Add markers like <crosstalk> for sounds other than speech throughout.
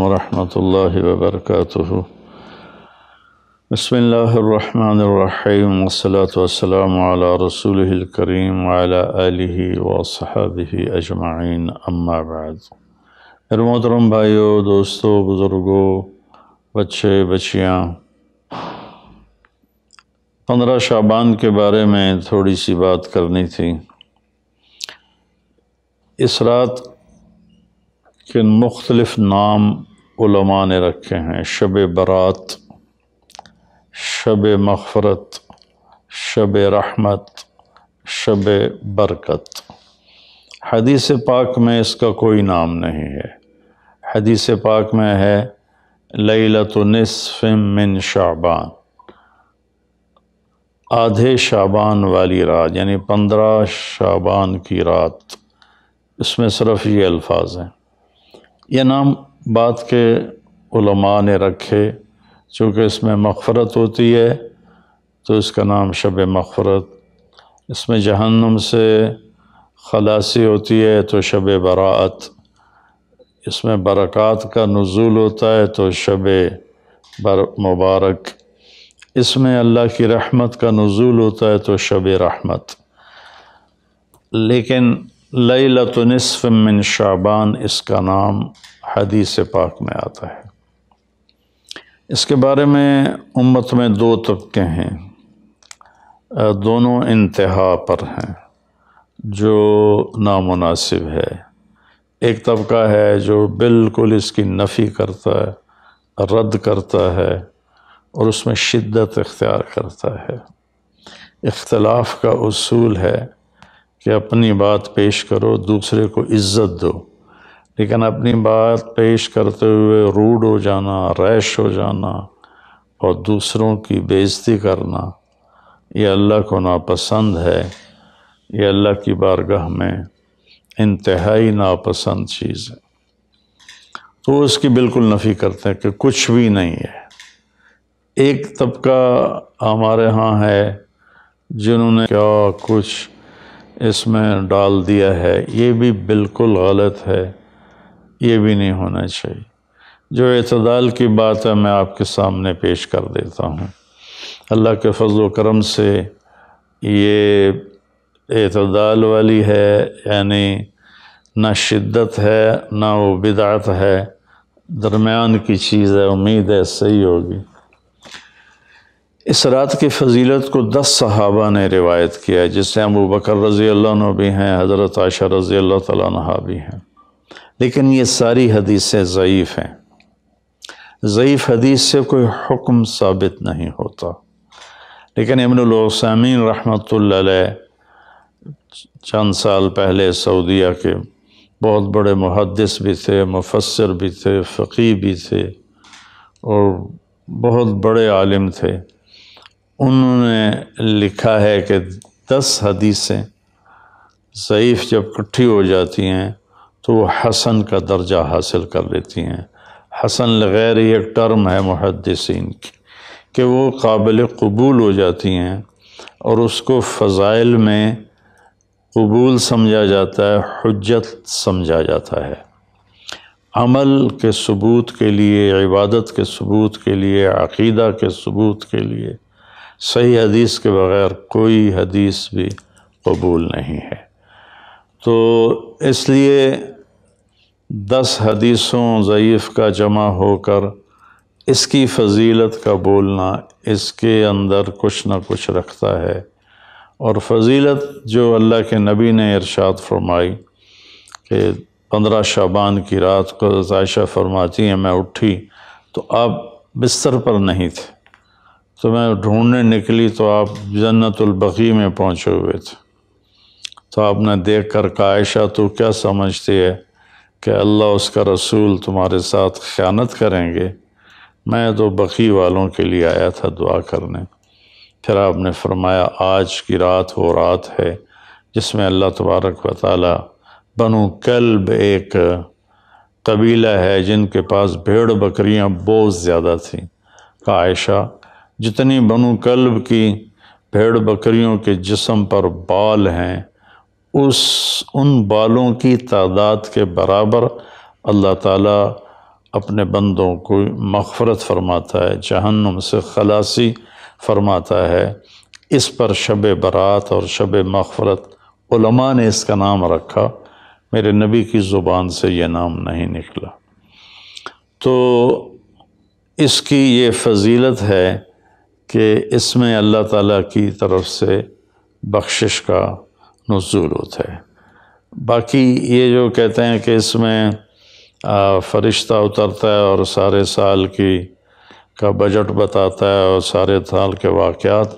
ورحمۃ اللہ وبرکاتہ بسم اللہ الرحمن الرحیم وسلات وسلم علی رسول الکریم وعلی علیہ وصحابہ اجمعین اما بعد میرے محترم بھائیو دوستو بزرگو بچے بچیاں پندرہ شعبان کے بارے میں تھوڑی سی بات کرنی تھی اس رات کے مختلف نام علماء نے رکھے ہیں شب برات شب مغفرت شب رحمت شب برکت حدیث پاک میں اس کا کوئی نام نہیں ہے حدیث پاک میں ہے لیلت نصف من شعبان آدھے شعبان والی رات یعنی پندرہ شعبان کی رات اس میں صرف یہ الفاظ ہیں یہ نام بات کے علماء نے رکھے چونکہ اس میں مغفرت ہوتی ہے تو اس کا نام شب مغفرت اس میں جہنم سے خلاصی ہوتی ہے تو شب براعت اس میں برکات کا نزول ہوتا ہے تو شب بر مبارک اس میں اللہ کی رحمت کا نزول ہوتا ہے تو شب رحمت لیکن لئی من شعبان اس کا نام حدیث پاک میں آتا ہے اس کے بارے میں امت میں دو طبقے ہیں دونوں انتہا پر ہیں جو نامناسب ہے ایک طبقہ ہے جو بالکل اس کی نفی کرتا ہے رد کرتا ہے اور اس میں شدت اختیار کرتا ہے اختلاف کا اصول ہے کہ اپنی بات پیش کرو دوسرے کو عزت دو لیکن اپنی بات پیش کرتے ہوئے روڈ ہو جانا ریش ہو جانا اور دوسروں کی بےزتی کرنا یہ اللہ کو ناپسند ہے یہ اللہ کی بارگاہ میں انتہائی ناپسند چیز ہے تو اس کی بالکل نفی کرتے ہیں کہ کچھ بھی نہیں ہے ایک طبقہ ہمارے ہاں ہے جنہوں نے کیا کچھ اس میں ڈال دیا ہے یہ بھی بالکل غلط ہے یہ بھی نہیں ہونا چاہیے جو اعتدال کی بات ہے میں آپ کے سامنے پیش کر دیتا ہوں اللہ کے فضل و کرم سے یہ اعتدال والی ہے یعنی نہ شدت ہے نہ وہ بدعت ہے درمیان کی چیز ہے امید ہے صحیح ہوگی اس رات کی فضیلت کو دس صحابہ نے روایت کیا ہے جس سے ابو بکر رضی اللہ عنہ بھی ہیں حضرت عائشہ رضی اللہ تعالیٰ عنہ بھی ہیں لیکن یہ ساری حدیثیں ضعیف ہیں ضعیف حدیث سے کوئی حکم ثابت نہیں ہوتا لیکن ابن العثمین رحمۃ اللہ علیہ چند سال پہلے سعودیہ کے بہت بڑے محدث بھی تھے مفسر بھی تھے فقی بھی تھے اور بہت بڑے عالم تھے انہوں نے لکھا ہے کہ دس حدیثیں ضعیف جب کٹھی ہو جاتی ہیں تو وہ حسن کا درجہ حاصل کر لیتی ہیں حسن لغیر ایک ٹرم ہے محدثین کی کہ وہ قابل قبول ہو جاتی ہیں اور اس کو فضائل میں قبول سمجھا جاتا ہے حجت سمجھا جاتا ہے عمل کے ثبوت کے لیے عبادت کے ثبوت کے لیے عقیدہ کے ثبوت کے لیے صحیح حدیث کے بغیر کوئی حدیث بھی قبول نہیں ہے تو اس لیے دس حدیثوں ضعیف کا جمع ہو کر اس کی فضیلت کا بولنا اس کے اندر کچھ نہ کچھ رکھتا ہے اور فضیلت جو اللہ کے نبی نے ارشاد فرمائی کہ پندرہ شعبان کی رات کو عائشہ فرماتی ہیں میں اٹھی تو آپ بستر پر نہیں تھے تو میں ڈھونڈنے نکلی تو آپ جنت البقی میں پہنچے ہوئے تھے تو آپ نے دیکھ کر کہا عائشہ تو کیا سمجھتی ہے کہ اللہ اس کا رسول تمہارے ساتھ خیانت کریں گے میں تو بقی والوں کے لیے آیا تھا دعا کرنے پھر آپ نے فرمایا آج کی رات وہ رات ہے جس میں اللہ تبارک و تعالی بنو کلب ایک قبیلہ ہے جن کے پاس بھیڑ بکریاں بہت زیادہ تھیں عائشہ جتنی بنو کلب کی بھیڑ بکریوں کے جسم پر بال ہیں اس ان بالوں کی تعداد کے برابر اللہ تعالیٰ اپنے بندوں کو مغفرت فرماتا ہے جہنم سے خلاصی فرماتا ہے اس پر شب برات اور شب مغفرت علماء نے اس کا نام رکھا میرے نبی کی زبان سے یہ نام نہیں نکلا تو اس کی یہ فضیلت ہے کہ اس میں اللہ تعالیٰ کی طرف سے بخشش کا نزول ہوتا ہے باقی یہ جو کہتے ہیں کہ اس میں فرشتہ اترتا ہے اور سارے سال کی کا بجٹ بتاتا ہے اور سارے سال کے واقعات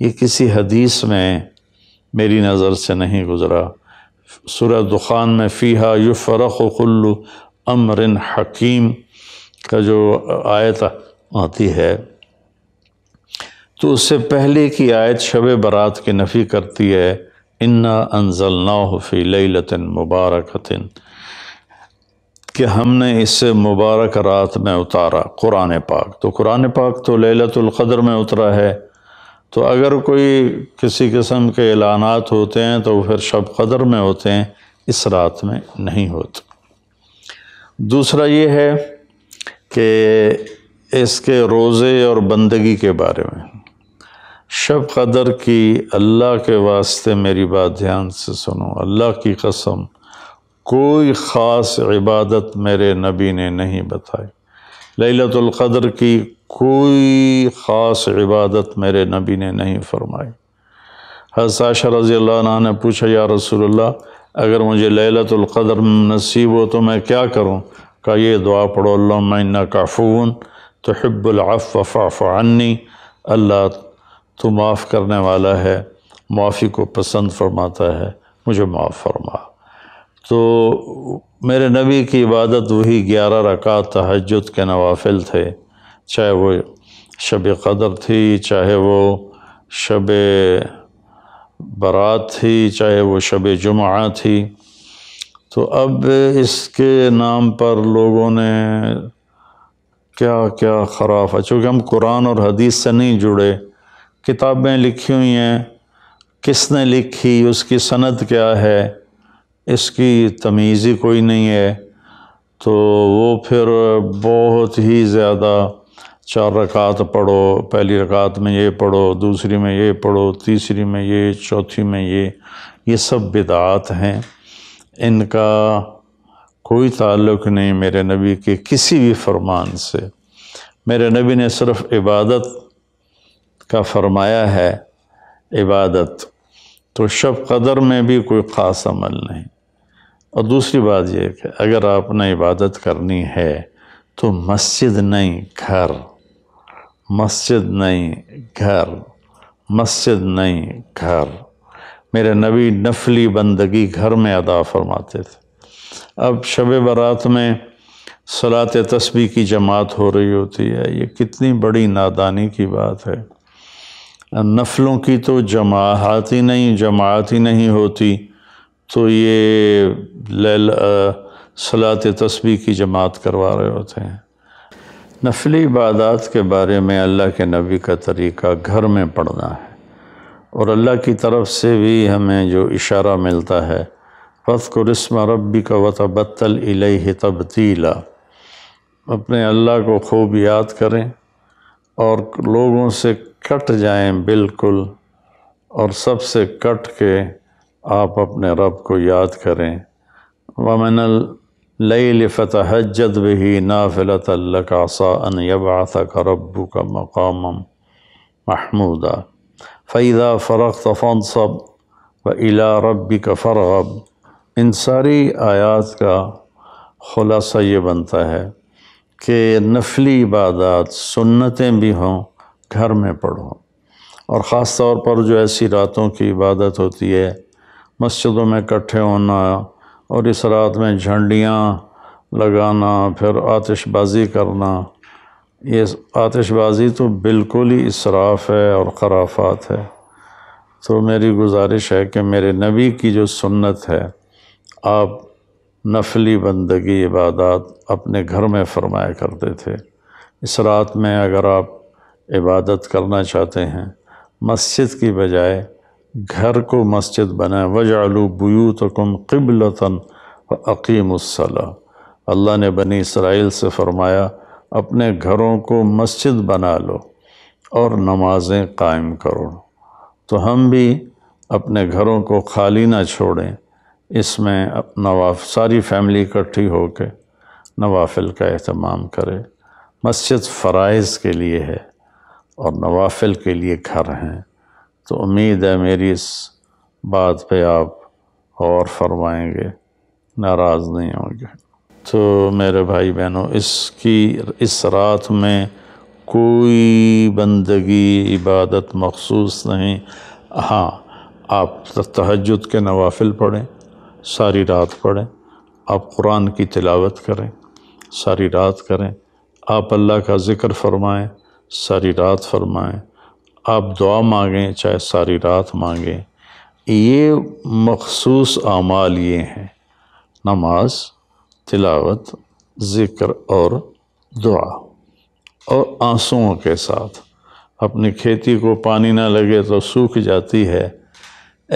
یہ کسی حدیث میں میری نظر سے نہیں گزرا سورہ دخان میں فیہا یفرخ کل امر حکیم کا جو آیت آتی ہے تو اس سے پہلے کی آیت شب برات کی نفی کرتی ہے انا أَنزَلْنَاهُ فِي لَيْلَةٍ مُبَارَكَةٍ کہ ہم نے اس سے مبارک رات میں اتارا قرآن پاک تو قرآن پاک تو لیلت القدر میں اترا ہے تو اگر کوئی کسی قسم کے اعلانات ہوتے ہیں تو پھر شب قدر میں ہوتے ہیں اس رات میں نہیں ہوتے دوسرا یہ ہے کہ اس کے روزے اور بندگی کے بارے میں شب قدر کی اللہ کے واسطے میری بات دھیان سے سنو اللہ کی قسم کوئی خاص عبادت میرے نبی نے نہیں بتائی لیلت القدر کی کوئی خاص عبادت میرے نبی نے نہیں فرمائی حسا رضی اللہ عنہ نے پوچھا یا رسول اللہ اگر مجھے لیلت القدر نصیب ہو تو میں کیا کروں کہا یہ دعا پڑھو اللہ کا کافون تو حب الفا عنی اللہ تو معاف کرنے والا ہے معافی کو پسند فرماتا ہے مجھے معاف فرما تو میرے نبی کی عبادت وہی گیارہ رکا تہجد کے نوافل تھے چاہے وہ شب قدر تھی چاہے وہ شب برات تھی چاہے وہ شب جمعہ تھی تو اب اس کے نام پر لوگوں نے کیا کیا ہے چونکہ ہم قرآن اور حدیث سے نہیں جڑے کتابیں لکھی ہوئی ہیں کس نے لکھی اس کی سند کیا ہے اس کی تمیزی کوئی نہیں ہے تو وہ پھر بہت ہی زیادہ چار رکعت پڑھو پہلی رکعت میں یہ پڑھو دوسری میں یہ پڑھو تیسری میں یہ چوتھی میں یہ یہ سب بدعات ہیں ان کا کوئی تعلق نہیں میرے نبی کے کسی بھی فرمان سے میرے نبی نے صرف عبادت کا فرمایا ہے عبادت تو شب قدر میں بھی کوئی خاص عمل نہیں اور دوسری بات یہ کہ اگر آپ نے عبادت کرنی ہے تو مسجد نہیں گھر مسجد نہیں گھر مسجد نہیں گھر میرے نبی نفلی بندگی گھر میں ادا فرماتے تھے اب شب برات میں صلاة تسبیح کی جماعت ہو رہی ہوتی ہے یہ کتنی بڑی نادانی کی بات ہے نفلوں کی تو ہی نہیں ہی نہیں ہوتی تو یہ لیل سلاۃ تسبیح کی جماعت کروا رہے ہوتے ہیں نفلی عبادات کے بارے میں اللہ کے نبی کا طریقہ گھر میں پڑھنا ہے اور اللہ کی طرف سے بھی ہمیں جو اشارہ ملتا ہے وط کو رسم وَتَبَتَّلْ ربی کا الہ اپنے اللہ کو خوب یاد کریں اور لوگوں سے کٹ جائیں بالکل اور سب سے کٹ کے آپ اپنے رب کو یاد کریں ومن اللیل فتحجد بہی نافلت نا فلط اللہ کا ساَن مقاما کا رب کا مقام محمودہ فیدہ فرو ان ساری آیات کا خلاصہ یہ بنتا ہے کہ نفلی عبادات سنتیں بھی ہوں گھر میں پڑھو اور خاص طور پر جو ایسی راتوں کی عبادت ہوتی ہے مسجدوں میں اکٹھے ہونا اور اس رات میں جھنڈیاں لگانا پھر آتش بازی کرنا یہ آتش بازی تو بالکل ہی اصراف ہے اور خرافات ہے تو میری گزارش ہے کہ میرے نبی کی جو سنت ہے آپ نفلی بندگی عبادات اپنے گھر میں فرمایا کرتے تھے اس رات میں اگر آپ عبادت کرنا چاہتے ہیں مسجد کی بجائے گھر کو مسجد بنائیں وجعلوا بیوتکم کم قبل وطن عقیم الصلاح اللہ نے بنی اسرائیل سے فرمایا اپنے گھروں کو مسجد بنا لو اور نمازیں قائم کرو تو ہم بھی اپنے گھروں کو خالی نہ چھوڑیں اس میں نواف ساری فیملی اکٹھی ہو کے نوافل کا اہتمام کرے مسجد فرائض کے لیے ہے اور نوافل کے لیے گھر ہیں تو امید ہے میری اس بات پہ آپ غور فرمائیں گے ناراض نہیں ہوں گے تو میرے بھائی بہنوں اس کی اس رات میں کوئی بندگی عبادت مخصوص نہیں ہاں آپ تحجد کے نوافل پڑھیں ساری رات پڑھیں آپ قرآن کی تلاوت کریں ساری رات کریں آپ اللہ کا ذکر فرمائیں ساری رات فرمائیں آپ دعا مانگیں چاہے ساری رات مانگیں یہ مخصوص اعمال یہ ہیں نماز تلاوت ذکر اور دعا اور آنسوؤں کے ساتھ اپنی کھیتی کو پانی نہ لگے تو سوکھ جاتی ہے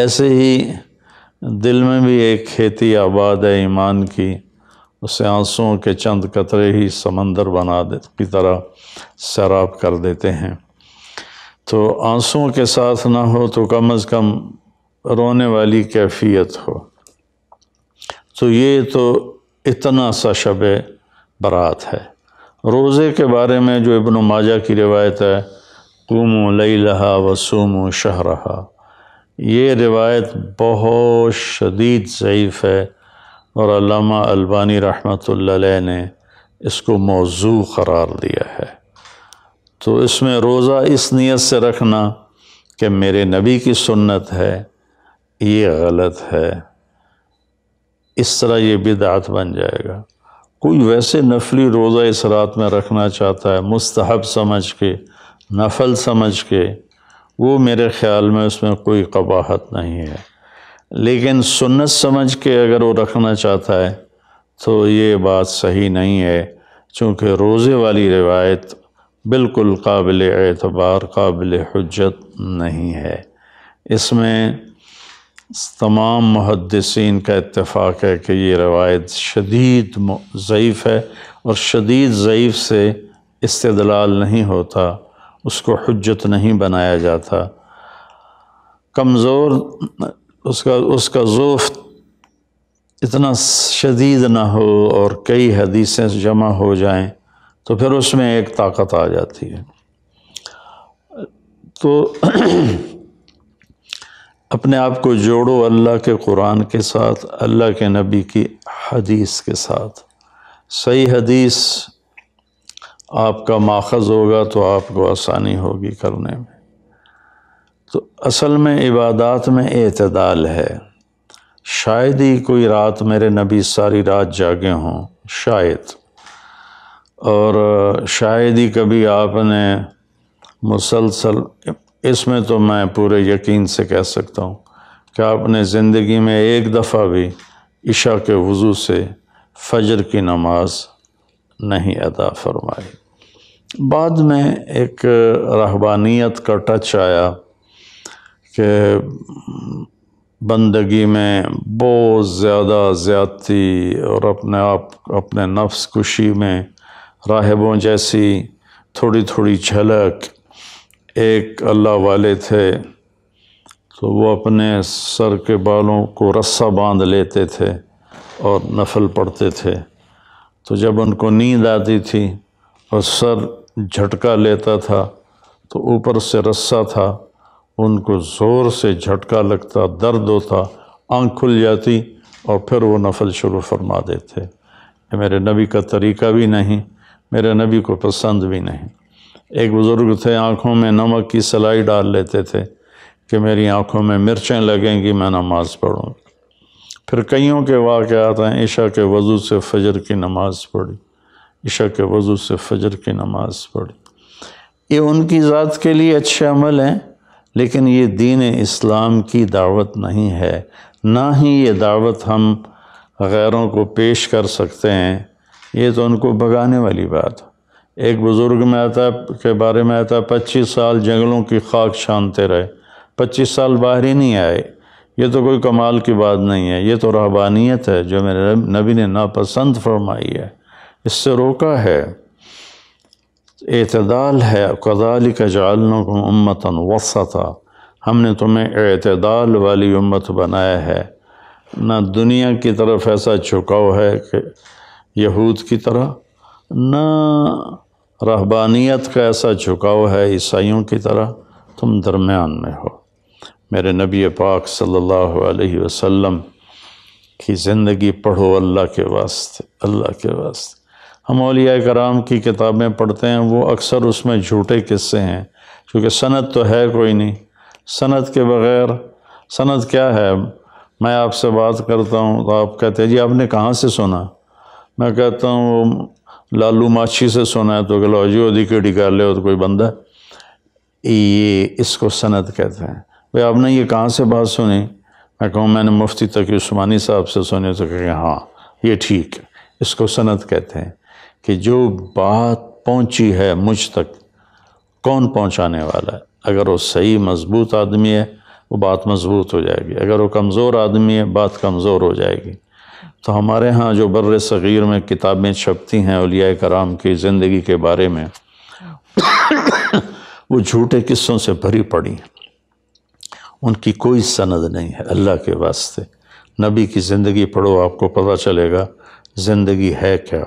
ایسے ہی دل میں بھی ایک کھیتی آباد ہے ایمان کی اسے آنسوں کے چند قطرے ہی سمندر بنا دے کی طرح سیراب کر دیتے ہیں تو آنسوں کے ساتھ نہ ہو تو کم از کم رونے والی کیفیت ہو تو یہ تو اتنا سا شب برات ہے روزے کے بارے میں جو ابن ماجہ کی روایت ہے قوم و لئی لہا وسوم و یہ روایت بہت شدید ضعیف ہے اور علامہ البانی رحمۃ اللہ علیہ نے اس کو موضوع قرار دیا ہے تو اس میں روزہ اس نیت سے رکھنا کہ میرے نبی کی سنت ہے یہ غلط ہے اس طرح یہ بدعت بن جائے گا کوئی ویسے نفلی روزہ اس رات میں رکھنا چاہتا ہے مستحب سمجھ کے نفل سمجھ کے وہ میرے خیال میں اس میں کوئی قباحت نہیں ہے لیکن سنت سمجھ کے اگر وہ رکھنا چاہتا ہے تو یہ بات صحیح نہیں ہے چونکہ روزے والی روایت بالکل قابل اعتبار قابل حجت نہیں ہے اس میں تمام محدثین کا اتفاق ہے کہ یہ روایت شدید ضعیف ہے اور شدید ضعیف سے استدلال نہیں ہوتا اس کو حجت نہیں بنایا جاتا کمزور اس کا اس کا ذوف اتنا شدید نہ ہو اور کئی حدیثیں جمع ہو جائیں تو پھر اس میں ایک طاقت آ جاتی ہے تو <clears throat> اپنے آپ کو جوڑو اللہ کے قرآن کے ساتھ اللہ کے نبی کی حدیث کے ساتھ صحیح حدیث آپ کا ماخذ ہوگا تو آپ کو آسانی ہوگی کرنے میں تو اصل میں عبادات میں اعتدال ہے شاید ہی کوئی رات میرے نبی ساری رات جاگے ہوں شاید اور شاید ہی کبھی آپ نے مسلسل اس میں تو میں پورے یقین سے کہہ سکتا ہوں کہ آپ نے زندگی میں ایک دفعہ بھی عشاء کے وضو سے فجر کی نماز نہیں ادا فرمائی بعد میں ایک رہبانیت کا ٹچ آیا کہ بندگی میں بہت زیادہ زیادتی اور اپنے آپ اپنے نفس کشی میں راہبوں جیسی تھوڑی تھوڑی جھلک ایک اللہ والے تھے تو وہ اپنے سر کے بالوں کو رسہ باندھ لیتے تھے اور نفل پڑھتے تھے تو جب ان کو نیند آتی تھی اور سر جھٹکا لیتا تھا تو اوپر سے رسہ تھا ان کو زور سے جھٹکا لگتا درد ہوتا آنکھ کھل جاتی اور پھر وہ نفل شروع فرما دیتے یہ میرے نبی کا طریقہ بھی نہیں میرے نبی کو پسند بھی نہیں ایک بزرگ تھے آنکھوں میں نمک کی سلائی ڈال لیتے تھے کہ میری آنکھوں میں مرچیں لگیں گی میں نماز پڑھوں پھر کئیوں کے واقعات ہیں عشاء کے وضو سے فجر کی نماز پڑھی عشاء کے وضو سے فجر کی نماز پڑھی یہ ان کی ذات کے لیے اچھے عمل ہیں لیکن یہ دین اسلام کی دعوت نہیں ہے نہ ہی یہ دعوت ہم غیروں کو پیش کر سکتے ہیں یہ تو ان کو بھگانے والی بات ایک بزرگ میں آتا ہے بارے میں آتا ہے پچیس سال جنگلوں کی خاک چھانتے رہے پچیس سال باہر ہی نہیں آئے یہ تو کوئی کمال کی بات نہیں ہے یہ تو رہبانیت ہے جو میرے نبی نے ناپسند فرمائی ہے اس سے روکا ہے اعتدال ہے قزال کا جالن کو امت ہم نے تمہیں اعتدال والی امت بنایا ہے نہ دنیا کی طرف ایسا چھکاؤ ہے کہ یہود کی طرح نہ رہبانیت کا ایسا چھکاؤ ہے عیسائیوں کی طرح تم درمیان میں ہو میرے نبی پاک صلی اللہ علیہ وسلم کی زندگی پڑھو اللہ کے واسطے اللہ کے واسطے ہم اولیاء کرام کی کتابیں پڑھتے ہیں وہ اکثر اس میں جھوٹے قصے ہیں کیونکہ سند تو ہے کوئی نہیں سند کے بغیر سند کیا ہے میں آپ سے بات کرتا ہوں تو آپ کہتے ہیں جی آپ نے کہاں سے سنا میں کہتا ہوں وہ لالو ماچھی سے سنا ہے تو کہ لو جی وہ ہو تو کوئی بندہ یہ اس کو سند کہتے ہیں بھائی آپ نے یہ کہاں سے بات سنی میں کہوں میں نے مفتی تقی عثمانی صاحب سے سنی تو کہ ہاں یہ ٹھیک ہے اس کو سند کہتے ہیں کہ جو بات پہنچی ہے مجھ تک کون پہنچانے والا ہے اگر وہ صحیح مضبوط آدمی ہے وہ بات مضبوط ہو جائے گی اگر وہ کمزور آدمی ہے بات کمزور ہو جائے گی تو ہمارے ہاں جو بر صغیر میں کتابیں چھپتی ہیں اولیاء کرام کی زندگی کے بارے میں وہ جھوٹے قصوں سے بھری پڑی ہیں ان کی کوئی سند نہیں ہے اللہ کے واسطے نبی کی زندگی پڑھو آپ کو پتہ چلے گا زندگی ہے کیا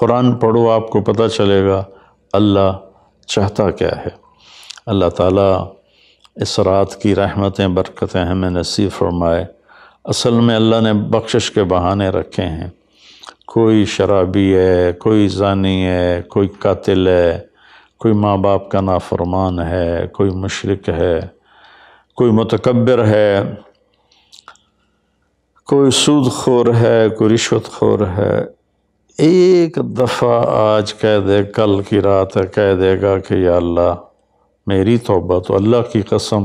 قرآن پڑھو آپ کو پتہ چلے گا اللہ چاہتا کیا ہے اللہ تعالیٰ اس رات کی رحمتیں برکتیں ہمیں نصیب فرمائے اصل میں اللہ نے بخشش کے بہانے رکھے ہیں کوئی شرابی ہے کوئی زانی ہے کوئی قاتل ہے کوئی ماں باپ کا نافرمان ہے کوئی مشرق ہے کوئی متکبر ہے کوئی سود خور ہے کوئی رشوت خور ہے ایک دفعہ آج کہہ دے کل کی رات ہے کہہ دے گا کہ یا اللہ میری توبہ تو اللہ کی قسم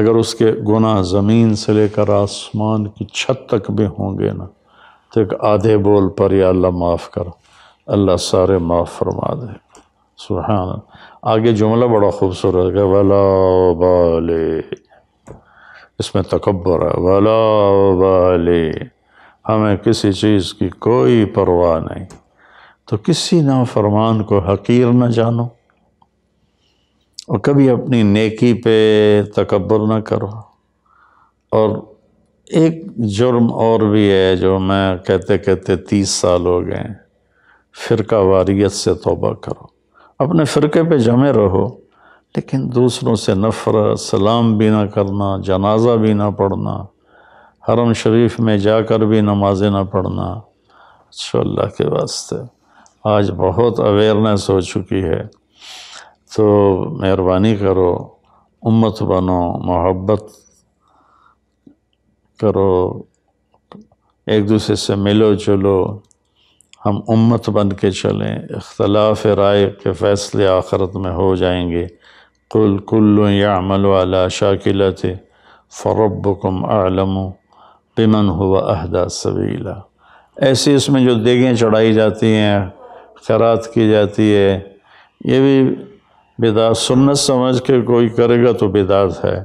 اگر اس کے گناہ زمین سے لے کر آسمان کی چھت تک بھی ہوں گے نا تو ایک آدھے بول پر یا اللہ معاف کر اللہ سارے معاف فرما دے سبحان آگے جملہ بڑا خوبصورت ہے ولا بالے اس میں تکبر ہے ولا بالے ہمیں کسی چیز کی کوئی پرواہ نہیں تو کسی نافرمان فرمان کو حقیر نہ جانو اور کبھی اپنی نیکی پہ تکبر نہ کرو اور ایک جرم اور بھی ہے جو میں کہتے کہتے تیس سال ہو گئے فرقہ واریت سے توبہ کرو اپنے فرقے پہ جمے رہو لیکن دوسروں سے نفرت سلام بھی نہ کرنا جنازہ بھی نہ پڑھنا حرم شریف میں جا کر بھی نمازیں نہ پڑھنا اچھو اللہ کے واسطے آج بہت اویرنیس ہو چکی ہے تو مہربانی کرو امت بنو محبت کرو ایک دوسرے سے ملو جلو ہم امت بن کے چلیں اختلاف رائے کے فیصلے آخرت میں ہو جائیں گے کل کلوں یا عمل والا فَرَبُّكُمْ أَعْلَمُ پیمن ہوا عہدہ سویلا ایسی اس میں جو دیگیں چڑھائی جاتی ہیں خیرات کی جاتی ہے یہ بھی بدعت سنت سمجھ کے کوئی کرے گا تو بدعت ہے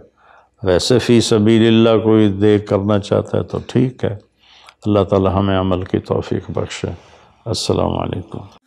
ویسے فی سبیل اللہ کوئی دیکھ کرنا چاہتا ہے تو ٹھیک ہے اللہ تعالی ہمیں عمل کی توفیق بخشے السلام علیکم